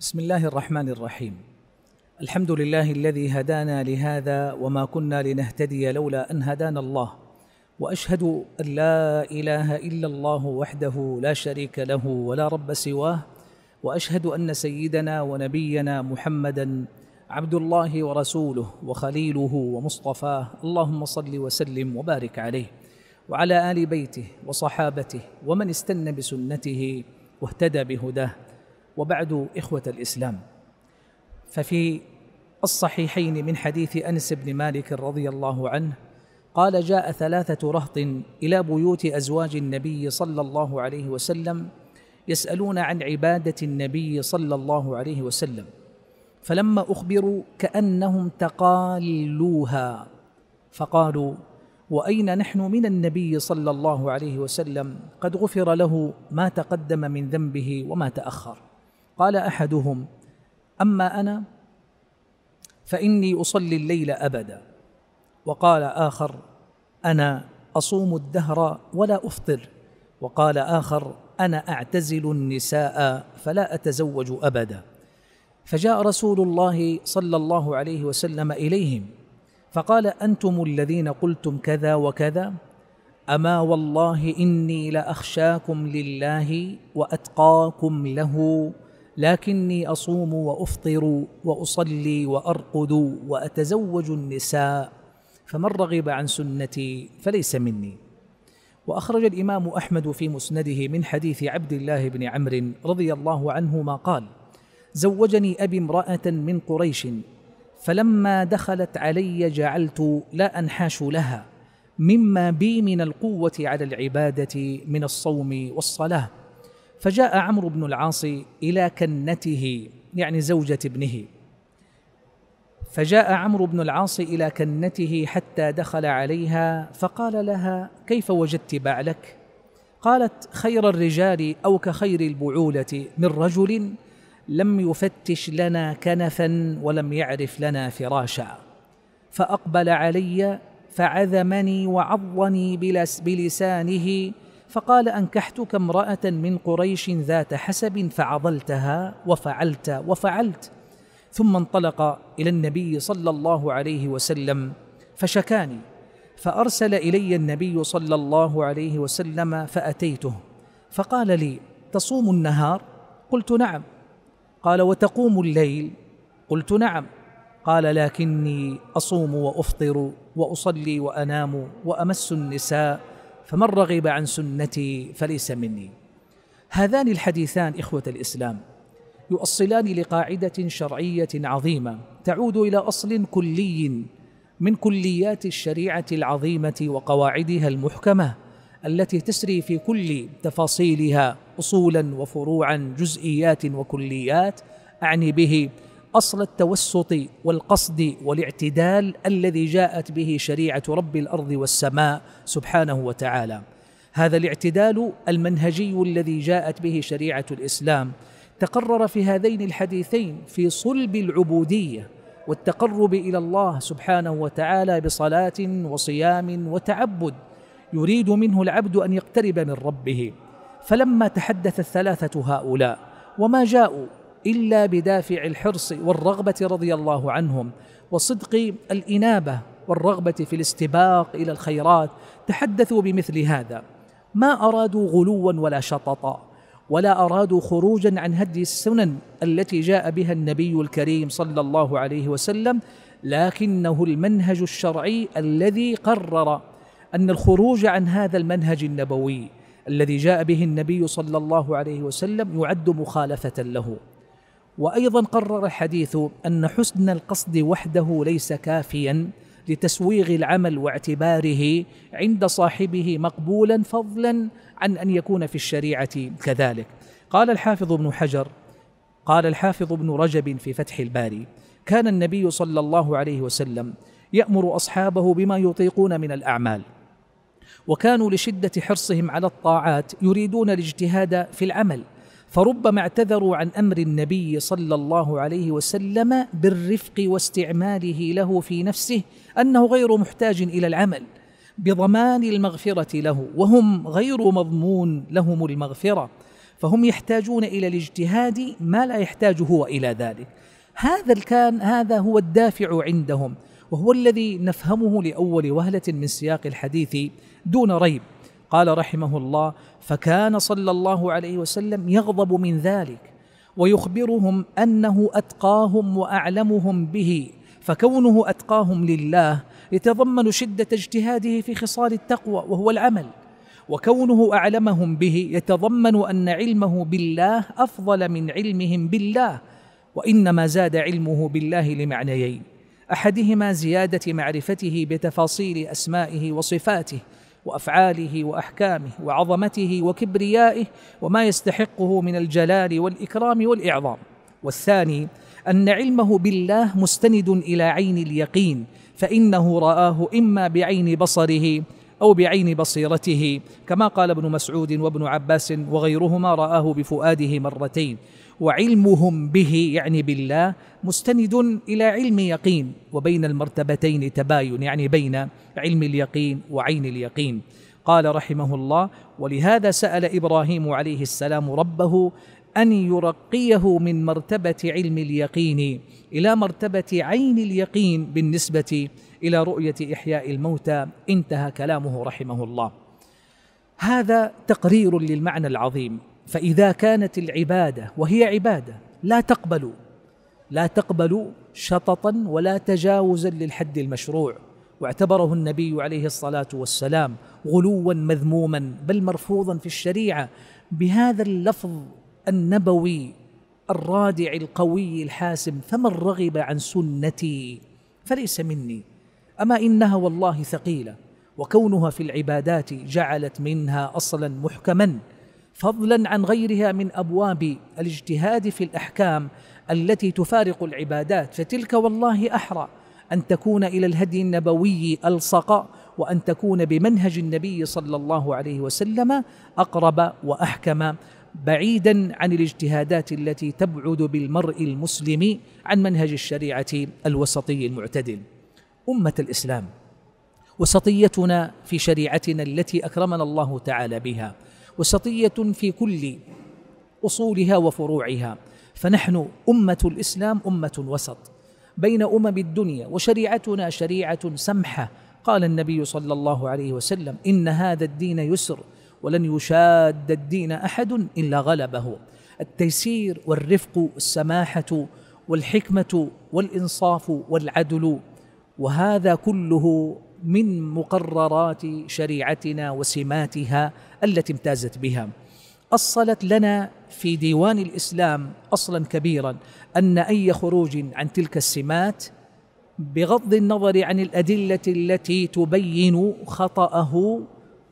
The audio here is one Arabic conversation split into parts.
بسم الله الرحمن الرحيم الحمد لله الذي هدانا لهذا وما كنا لنهتدي لولا ان هدانا الله واشهد ان لا اله الا الله وحده لا شريك له ولا رب سواه واشهد ان سيدنا ونبينا محمدا عبد الله ورسوله وخليله ومصطفاه اللهم صل وسلم وبارك عليه وعلى ال بيته وصحابته ومن استنى بسنته واهتدى بهداه وبعد إخوة الإسلام ففي الصحيحين من حديث أنس بن مالك رضي الله عنه قال جاء ثلاثة رهط إلى بيوت أزواج النبي صلى الله عليه وسلم يسألون عن عبادة النبي صلى الله عليه وسلم فلما أخبروا كأنهم تقالوها فقالوا واين نحن من النبي صلى الله عليه وسلم قد غفر له ما تقدم من ذنبه وما تاخر قال احدهم اما انا فاني اصلي الليل ابدا وقال اخر انا اصوم الدهر ولا افطر وقال اخر انا اعتزل النساء فلا اتزوج ابدا فجاء رسول الله صلى الله عليه وسلم اليهم فقال انتم الذين قلتم كذا وكذا اما والله اني لاخشاكم لله واتقاكم له لكني اصوم وافطر واصلي وارقد واتزوج النساء فمن رغب عن سنتي فليس مني واخرج الامام احمد في مسنده من حديث عبد الله بن عمرو رضي الله عنهما قال زوجني ابي امراه من قريش فلما دخلت علي جعلت لا انحاش لها مما بي من القوه على العباده من الصوم والصلاه فجاء عمرو بن العاص الى كنته يعني زوجه ابنه فجاء عمرو بن العاص الى كنته حتى دخل عليها فقال لها كيف وجدت بعلك قالت خير الرجال او كخير البعوله من رجل لم يفتش لنا كنفا ولم يعرف لنا فراشا فاقبل علي فعذمني وعضني بلسانه فقال أنكحتك امرأة من قريش ذات حسب فعضلتها وفعلت وفعلت ثم انطلق إلى النبي صلى الله عليه وسلم فشكاني فأرسل إلي النبي صلى الله عليه وسلم فأتيته فقال لي تصوم النهار قلت نعم قال وتقوم الليل قلت نعم قال لكني اصوم وافطر واصلي وانام وامس النساء فمن رغب عن سنتي فليس مني هذان الحديثان إخوة الإسلام يؤصلان لقاعدة شرعية عظيمة تعود إلى أصل كلي من كليات الشريعة العظيمة وقواعدها المحكمة التي تسري في كل تفاصيلها اصولا وفروعا جزئيات وكليات اعني به اصل التوسط والقصد والاعتدال الذي جاءت به شريعه رب الارض والسماء سبحانه وتعالى هذا الاعتدال المنهجي الذي جاءت به شريعه الاسلام تقرر في هذين الحديثين في صلب العبوديه والتقرب الى الله سبحانه وتعالى بصلاه وصيام وتعبد يريد منه العبد ان يقترب من ربه فلما تحدث الثلاثه هؤلاء وما جاءوا الا بدافع الحرص والرغبه رضي الله عنهم وصدق الانابه والرغبه في الاستباق الى الخيرات تحدثوا بمثل هذا ما ارادوا غلوا ولا شططا ولا ارادوا خروجا عن هدي السنن التي جاء بها النبي الكريم صلى الله عليه وسلم لكنه المنهج الشرعي الذي قرر ان الخروج عن هذا المنهج النبوي الذي جاء به النبي صلى الله عليه وسلم يعد مخالفه له وايضا قرر الحديث ان حسن القصد وحده ليس كافيا لتسويغ العمل واعتباره عند صاحبه مقبولا فضلا عن ان يكون في الشريعه كذلك قال الحافظ ابن حجر قال الحافظ ابن رجب في فتح الباري كان النبي صلى الله عليه وسلم يامر اصحابه بما يطيقون من الاعمال وكانوا لشده حرصهم على الطاعات يريدون الاجتهاد في العمل فربما اعتذروا عن امر النبي صلى الله عليه وسلم بالرفق واستعماله له في نفسه انه غير محتاج الى العمل بضمان المغفره له وهم غير مضمون لهم المغفره فهم يحتاجون الى الاجتهاد ما لا يحتاج هو الى ذلك هذا الكان هذا هو الدافع عندهم وهو الذي نفهمه لاول وهله من سياق الحديث دون ريب قال رحمه الله فكان صلى الله عليه وسلم يغضب من ذلك ويخبرهم انه اتقاهم واعلمهم به فكونه اتقاهم لله يتضمن شده اجتهاده في خصال التقوى وهو العمل وكونه اعلمهم به يتضمن ان علمه بالله افضل من علمهم بالله وانما زاد علمه بالله لمعنيين احدهما زياده معرفته بتفاصيل اسمائه وصفاته وافعاله واحكامه وعظمته وكبريائه وما يستحقه من الجلال والاكرام والاعظام والثاني ان علمه بالله مستند الى عين اليقين فانه راه اما بعين بصره أو بعين بصيرته كما قال ابن مسعود وابن عباس وغيرهما رآه بفؤاده مرتين وعلمهم به يعني بالله مستند إلى علم يقين وبين المرتبتين تباين يعني بين علم اليقين وعين اليقين قال رحمه الله ولهذا سأل إبراهيم عليه السلام ربه ان يرقيه من مرتبه علم اليقين الى مرتبه عين اليقين بالنسبه الى رؤيه احياء الموتى انتهى كلامه رحمه الله هذا تقرير للمعنى العظيم فاذا كانت العباده وهي عباده لا تقبل لا تقبل شططا ولا تجاوزا للحد المشروع واعتبره النبي عليه الصلاه والسلام غلوا مذموما بل مرفوضا في الشريعه بهذا اللفظ النبوي الرادع القوي الحاسم فمن رغب عن سنتي فليس مني اما انها والله ثقيله وكونها في العبادات جعلت منها اصلا محكما فضلا عن غيرها من ابواب الاجتهاد في الاحكام التي تفارق العبادات فتلك والله احرى ان تكون الى الهدي النبوي الصق وان تكون بمنهج النبي صلى الله عليه وسلم اقرب واحكم بعيدا عن الاجتهادات التي تبعد بالمرء المسلم عن منهج الشريعه الوسطي المعتدل امه الاسلام وسطيتنا في شريعتنا التي اكرمنا الله تعالى بها وسطيه في كل اصولها وفروعها فنحن امه الاسلام امه وسط بين امم الدنيا وشريعتنا شريعه سمحه قال النبي صلى الله عليه وسلم ان هذا الدين يسر ولن يشاد الدين احد الا غلبه التيسير والرفق والسماحه والحكمه والانصاف والعدل وهذا كله من مقررات شريعتنا وسماتها التي امتازت بها أصلت لنا في ديوان الإسلام أصلا كبيرا أن أي خروج عن تلك السمات بغض النظر عن الأدلة التي تبين خطأه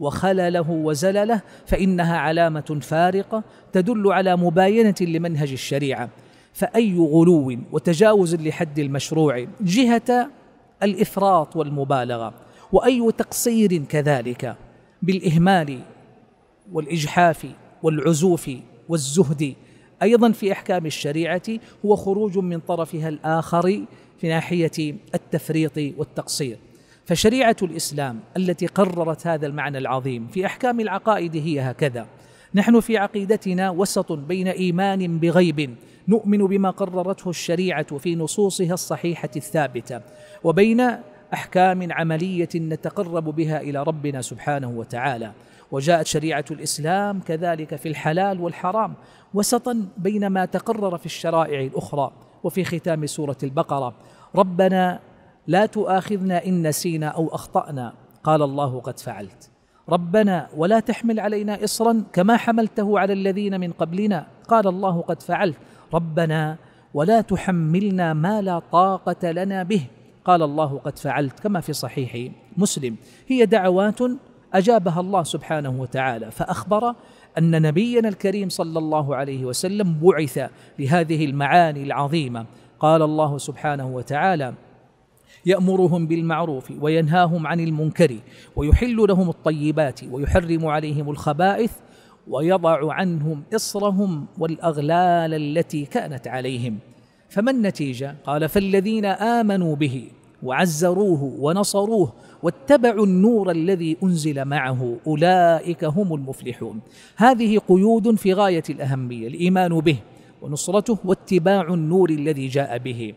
وخلله وزلله فانها علامه فارقه تدل على مباينه لمنهج الشريعه فاي غلو وتجاوز لحد المشروع جهه الافراط والمبالغه واي تقصير كذلك بالاهمال والاجحاف والعزوف والزهد ايضا في احكام الشريعه هو خروج من طرفها الاخر في ناحيه التفريط والتقصير فشريعه الاسلام التي قررت هذا المعنى العظيم في احكام العقائد هي هكذا نحن في عقيدتنا وسط بين ايمان بغيب نؤمن بما قررته الشريعه في نصوصها الصحيحه الثابته وبين احكام عمليه نتقرب بها الى ربنا سبحانه وتعالى وجاءت شريعه الاسلام كذلك في الحلال والحرام وسطا بين ما تقرر في الشرائع الاخرى وفي ختام سوره البقره ربنا لا تؤاخذنا ان نسينا او اخطانا قال الله قد فعلت ربنا ولا تحمل علينا اصرا كما حملته على الذين من قبلنا قال الله قد فعلت ربنا ولا تحملنا ما لا طاقه لنا به قال الله قد فعلت كما في صحيح مسلم هي دعوات اجابها الله سبحانه وتعالى فاخبر ان نبينا الكريم صلى الله عليه وسلم بعث لهذه المعاني العظيمه قال الله سبحانه وتعالى يامرهم بالمعروف وينهاهم عن المنكر ويحل لهم الطيبات ويحرم عليهم الخبائث ويضع عنهم اصرهم والاغلال التي كانت عليهم فما النتيجه قال فالذين امنوا به وعزروه ونصروه واتبعوا النور الذي انزل معه اولئك هم المفلحون هذه قيود في غايه الاهميه الايمان به ونصرته واتباع النور الذي جاء به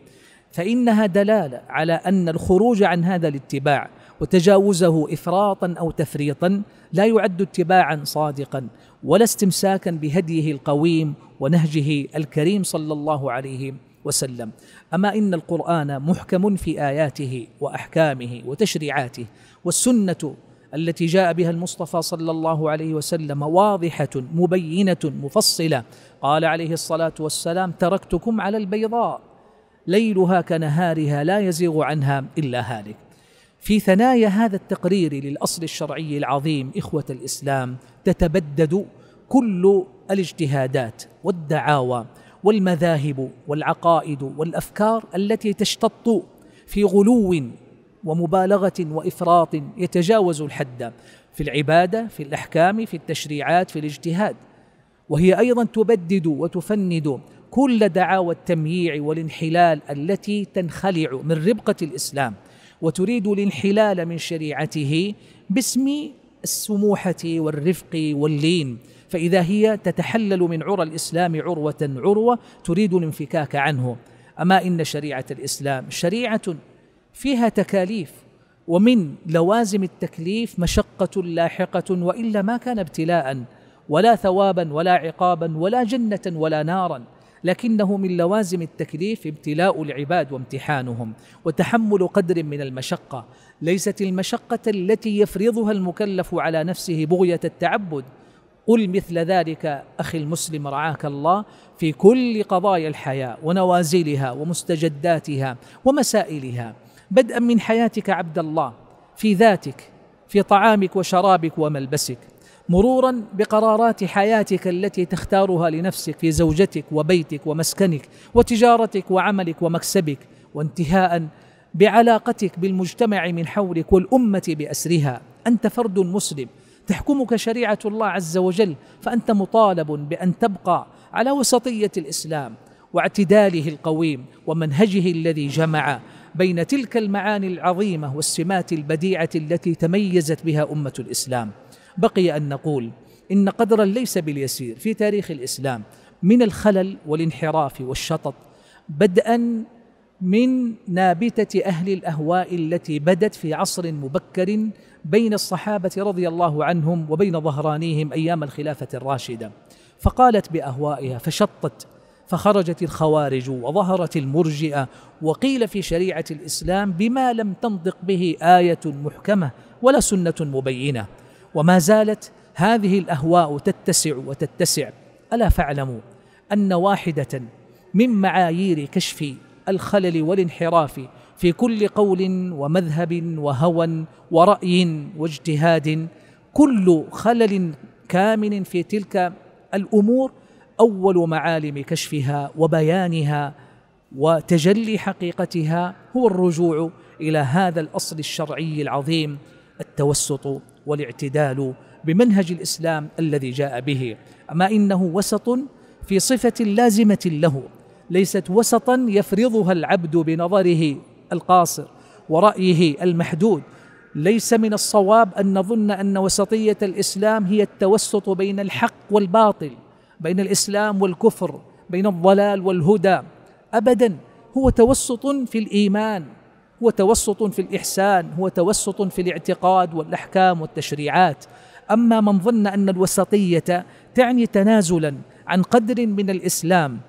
فإنها دلالة على أن الخروج عن هذا الاتباع وتجاوزه إفراطا أو تفريطا لا يعد اتباعا صادقا ولا استمساكا بهديه القويم ونهجه الكريم صلى الله عليه وسلم أما إن القرآن محكم في آياته وأحكامه وتشريعاته والسنة التي جاء بها المصطفى صلى الله عليه وسلم واضحة مبينة مفصلة قال عليه الصلاة والسلام تركتكم على البيضاء ليلها كنهارها لا يزيغ عنها الا هالك في ثنايا هذا التقرير للاصل الشرعي العظيم اخوه الاسلام تتبدد كل الاجتهادات والدعاوى والمذاهب والعقائد والافكار التي تشتط في غلو ومبالغه وافراط يتجاوز الحد في العباده في الاحكام في التشريعات في الاجتهاد وهي ايضا تبدد وتفند كل دعاوى التمييع والانحلال التي تنخلع من ربقه الاسلام وتريد الانحلال من شريعته باسم السموحه والرفق واللين فاذا هي تتحلل من عرى الاسلام عروه عروه تريد الانفكاك عنه اما ان شريعه الاسلام شريعه فيها تكاليف ومن لوازم التكليف مشقه لاحقه والا ما كان ابتلاء ولا ثوابا ولا عقابا ولا جنه ولا نارا لكنه من لوازم التكليف ابتلاء العباد وامتحانهم وتحمل قدر من المشقه ليست المشقه التي يفرضها المكلف على نفسه بغيه التعبد قل مثل ذلك اخي المسلم رعاك الله في كل قضايا الحياه ونوازلها ومستجداتها ومسائلها بدءا من حياتك عبد الله في ذاتك في طعامك وشرابك وملبسك مرورا بقرارات حياتك التي تختارها لنفسك في زوجتك وبيتك ومسكنك وتجارتك وعملك ومكسبك وانتهاء بعلاقتك بالمجتمع من حولك والامه باسرها انت فرد مسلم تحكمك شريعه الله عز وجل فانت مطالب بان تبقى على وسطيه الاسلام واعتداله القويم ومنهجه الذي جمع بين تلك المعاني العظيمه والسمات البديعه التي تميزت بها امه الاسلام بقي ان نقول ان قدرا ليس باليسير في تاريخ الاسلام من الخلل والانحراف والشطط بدءا من نابته اهل الاهواء التي بدت في عصر مبكر بين الصحابه رضي الله عنهم وبين ظهرانيهم ايام الخلافه الراشده فقالت باهوائها فشطت فخرجت الخوارج وظهرت المرجئه وقيل في شريعه الاسلام بما لم تنطق به ايه محكمه ولا سنه مبينه وما زالت هذه الاهواء تتسع وتتسع الا فاعلموا ان واحده من معايير كشف الخلل والانحراف في كل قول ومذهب وهوى وراي واجتهاد كل خلل كامن في تلك الامور اول معالم كشفها وبيانها وتجلي حقيقتها هو الرجوع الى هذا الاصل الشرعي العظيم التوسط والاعتدال بمنهج الاسلام الذي جاء به اما انه وسط في صفه لازمه له ليست وسطا يفرضها العبد بنظره القاصر ورايه المحدود ليس من الصواب ان نظن ان وسطيه الاسلام هي التوسط بين الحق والباطل بين الاسلام والكفر بين الضلال والهدى ابدا هو توسط في الايمان هو توسط في الإحسان هو توسط في الاعتقاد والأحكام والتشريعات أما من ظن أن الوسطية تعني تنازلا عن قدر من الإسلام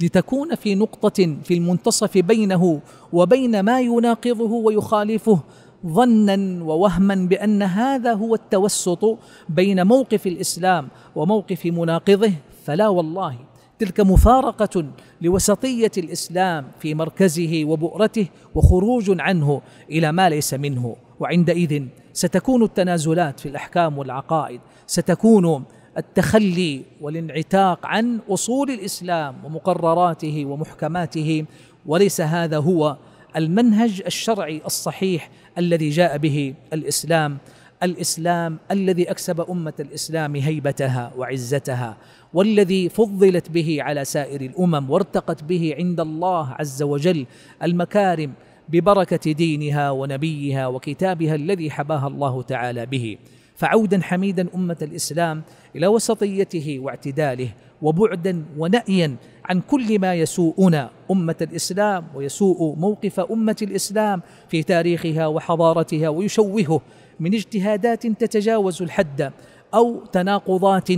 لتكون في نقطة في المنتصف بينه وبين ما يناقضه ويخالفه ظنا ووهما بان هذا هو التوسط بين موقف الاسلام وموقف مناقضه فلا والله تلك مفارقه لوسطيه الاسلام في مركزه وبؤرته وخروج عنه الى ما ليس منه وعندئذ ستكون التنازلات في الاحكام والعقائد ستكون التخلي والانعتاق عن اصول الاسلام ومقرراته ومحكماته وليس هذا هو المنهج الشرعي الصحيح الذي جاء به الاسلام الاسلام الذي اكسب امه الاسلام هيبتها وعزتها والذي فضلت به على سائر الامم وارتقت به عند الله عز وجل المكارم ببركه دينها ونبيها وكتابها الذي حباها الله تعالى به فعودا حميدا امه الاسلام الى وسطيته واعتداله وبعدا ونأيا عن كل ما يسوءنا أمة الإسلام ويسوء موقف أمة الإسلام في تاريخها وحضارتها ويشوهه من اجتهادات تتجاوز الحد او تناقضات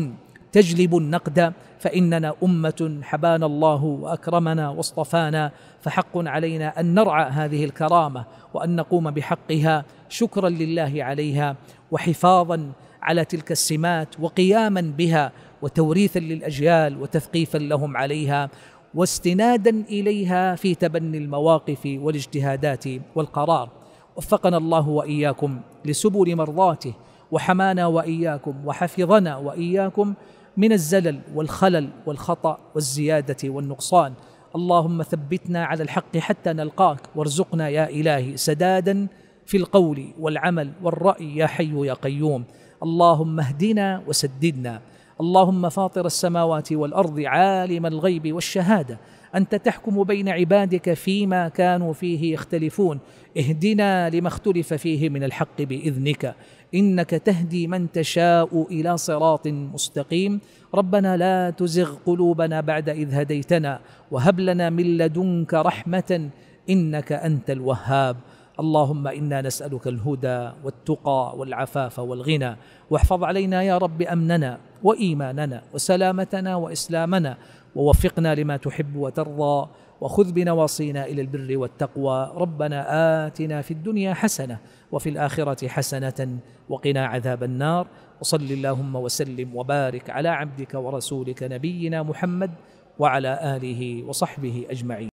تجلب النقد فاننا امه حبانا الله واكرمنا واصطفانا فحق علينا ان نرعى هذه الكرامه وان نقوم بحقها شكرا لله عليها وحفاظا على تلك السمات وقياما بها وتوريثا للاجيال وتثقيفا لهم عليها واستنادا اليها في تبني المواقف والاجتهادات والقرار وفقنا الله واياكم لسبل مرضاته وحمانا واياكم وحفظنا واياكم من الزلل والخلل والخطا والزياده والنقصان اللهم ثبتنا على الحق حتى نلقاك وارزقنا يا الهي سدادا في القول والعمل والراي يا حي يا قيوم اللهم اهدنا وسددنا اللهم فاطر السماوات والارض عالم الغيب والشهاده انت تحكم بين عبادك فيما كانوا فيه يختلفون اهدنا لما اختلف فيه من الحق باذنك انك تهدي من تشاء الى صراط مستقيم ربنا لا تزغ قلوبنا بعد اذ هديتنا وهب لنا من لدنك رحمه انك انت الوهاب اللهم انا نسالك الهدى والتقى والعفاف والغنى واحفظ علينا يا رب امننا وايماننا وسلامتنا واسلامنا ووفقنا لما تحب وترضى وخذ بنواصينا الى البر والتقوى ربنا اتنا في الدنيا حسنه وفي الاخره حسنه وقنا عذاب النار وصل اللهم وسلم وبارك على عبدك ورسولك نبينا محمد وعلى اله وصحبه اجمعين